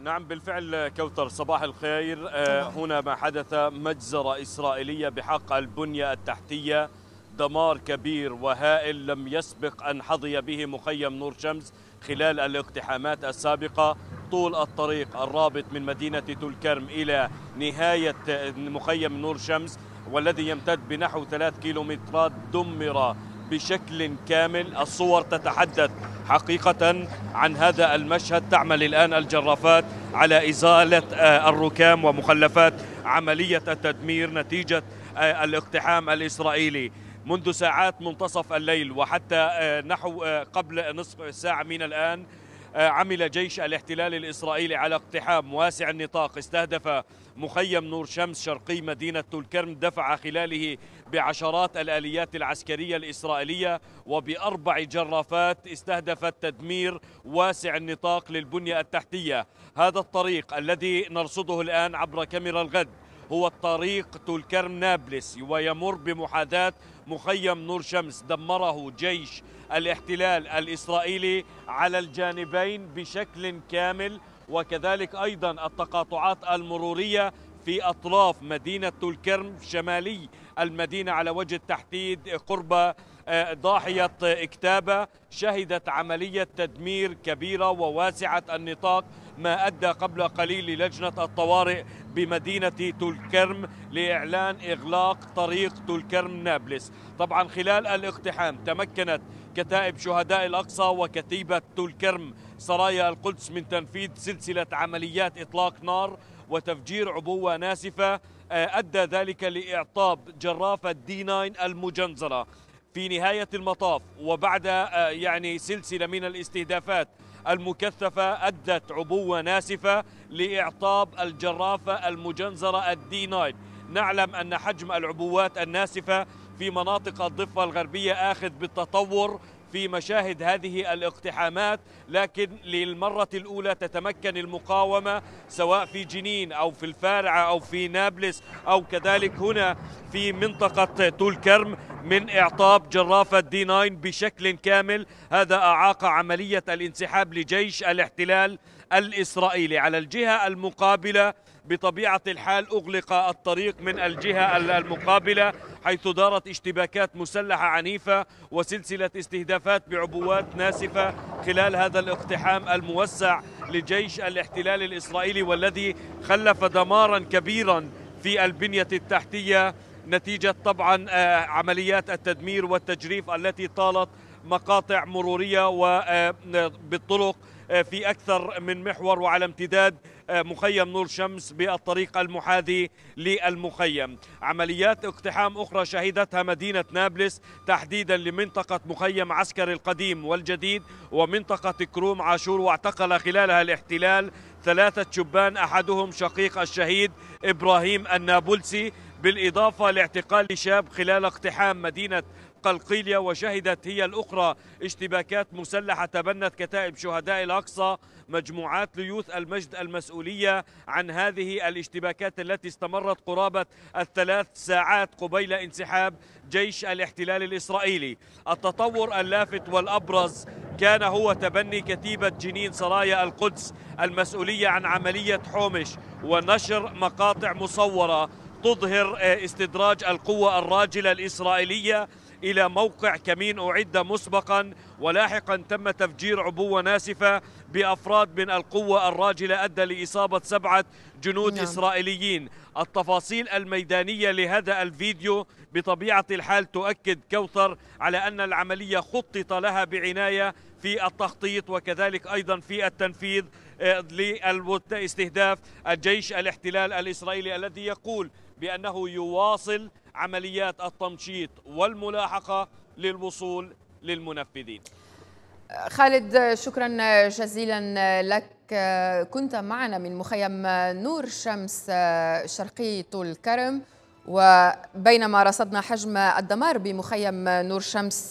نعم بالفعل كوثر صباح الخير آه، هنا ما حدث مجزرة إسرائيلية بحق البنية التحتية دمار كبير وهائل لم يسبق أن حظي به مخيم نور شمس خلال الاقتحامات السابقة طول الطريق الرابط من مدينة تولكرم إلى نهاية مخيم نور شمس والذي يمتد بنحو ثلاث كيلومترات دمر بشكل كامل الصور تتحدث حقيقة عن هذا المشهد تعمل الآن الجرافات على إزالة آه، الركام ومخلفات عملية التدمير نتيجة آه، الاقتحام الإسرائيلي منذ ساعات منتصف الليل وحتى آه، نحو قبل نصف ساعة من الآن عمل جيش الاحتلال الإسرائيلي على اقتحام واسع النطاق استهدف مخيم نور شمس شرقي مدينة الكرم دفع خلاله بعشرات الآليات العسكرية الإسرائيلية وبأربع جرافات استهدفت تدمير واسع النطاق للبنية التحتية هذا الطريق الذي نرصده الآن عبر كاميرا الغد هو الطريق تولكرم نابلس ويمر بمحاذاة مخيم نور شمس دمره جيش الاحتلال الإسرائيلي على الجانبين بشكل كامل وكذلك أيضا التقاطعات المرورية في أطراف مدينة الكرم شمالي المدينة على وجه التحديد قرب آه، ضاحية إكتابة شهدت عملية تدمير كبيرة وواسعة النطاق ما أدى قبل قليل للجنة الطوارئ بمدينة تولكرم لإعلان إغلاق طريق تولكرم نابلس طبعا خلال الاقتحام تمكنت كتائب شهداء الأقصى وكتيبة تولكرم سرايا القدس من تنفيذ سلسلة عمليات إطلاق نار وتفجير عبوة ناسفة آه، أدى ذلك لإعطاب جرافة دي 9 المجنزرة في نهاية المطاف وبعد آه، يعني سلسلة من الاستهدافات المكثفة أدت عبوة ناسفة لإعطاب الجرافة المجنزرة الدي 9 نعلم أن حجم العبوات الناسفة في مناطق الضفة الغربية آخذ بالتطور في مشاهد هذه الاقتحامات لكن للمرة الأولى تتمكن المقاومة سواء في جنين أو في الفارعة أو في نابلس أو كذلك هنا في منطقة طول كرم من إعطاب جرافة دي 9 بشكل كامل هذا أعاق عملية الانسحاب لجيش الاحتلال الإسرائيلي على الجهة المقابلة بطبيعة الحال أغلق الطريق من الجهة المقابلة حيث دارت اشتباكات مسلحة عنيفة وسلسلة استهدافات بعبوات ناسفة خلال هذا الاقتحام الموسع لجيش الاحتلال الإسرائيلي والذي خلف دمارا كبيرا في البنية التحتية نتيجة طبعا آه، عمليات التدمير والتجريف التي طالت مقاطع مرورية وبالطرق آه، آه، في أكثر من محور وعلى امتداد آه، مخيم نور شمس بالطريق المحاذي للمخيم عمليات اقتحام أخرى شهدتها مدينة نابلس تحديدا لمنطقة مخيم عسكر القديم والجديد ومنطقة كروم عاشور واعتقل خلالها الاحتلال ثلاثة شبان أحدهم شقيق الشهيد إبراهيم النابلسي بالإضافة لاعتقال شاب خلال اقتحام مدينة قلقيلية وشهدت هي الأخرى اشتباكات مسلحة تبنت كتائب شهداء الأقصى مجموعات ليوث المجد المسؤولية عن هذه الاشتباكات التي استمرت قرابة الثلاث ساعات قبيل انسحاب جيش الاحتلال الإسرائيلي التطور اللافت والأبرز كان هو تبني كتيبة جنين سرايا القدس المسؤولية عن عملية حومش ونشر مقاطع مصورة تظهر استدراج القوة الراجلة الإسرائيلية إلى موقع كمين أعد مسبقا ولاحقا تم تفجير عبوة ناسفة بأفراد من القوة الراجلة أدى لإصابة سبعة جنود نعم. إسرائيليين التفاصيل الميدانية لهذا الفيديو بطبيعة الحال تؤكد كوثر على أن العملية خطط لها بعناية في التخطيط وكذلك أيضا في التنفيذ آه، لاستهداف الجيش الاحتلال الإسرائيلي الذي يقول بأنه يواصل عمليات التمشيط والملاحقة للوصول للمنفذين خالد شكرا جزيلا لك كنت معنا من مخيم نور شمس شرقي طول الكرم وبينما رصدنا حجم الدمار بمخيم نور شمس